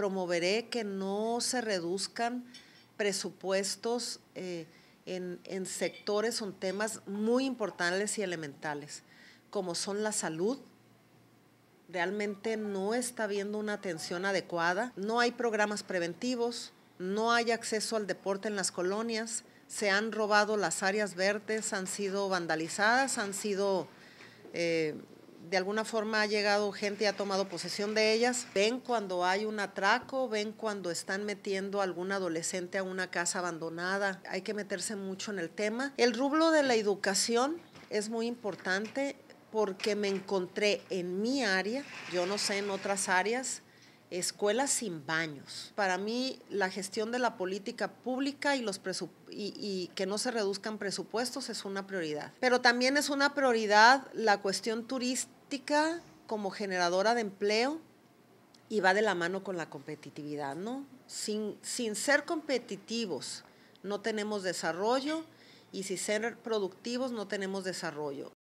promoveré que no se reduzcan presupuestos eh, en, sectores son temas muy importantes y elementales, como son la salud. Realmente no está habiendo una atención adecuada, no hay programas preventivos, no hay acceso al deporte en las colonias, se han robado las áreas verdes, han sido vandalizadas, han sido eh, de alguna forma ha llegado gente y ha tomado posesión de ellas. Ven cuando hay un atraco, ven cuando están metiendo a algún adolescente a una casa abandonada. Hay que meterse mucho en el tema. El rublo de la educación es muy importante porque me encontré en mi área, yo no sé en otras áreas, escuelas sin baños. Para mí, la gestión de la política pública y, los y, y, que no se reduzcan presupuestos es una prioridad. Pero también es una prioridad la cuestión turística como generadora de empleo y va de la mano con la competitividad, ¿no? Sin, sin ser competitivos no tenemos desarrollo y sin ser productivos no tenemos desarrollo.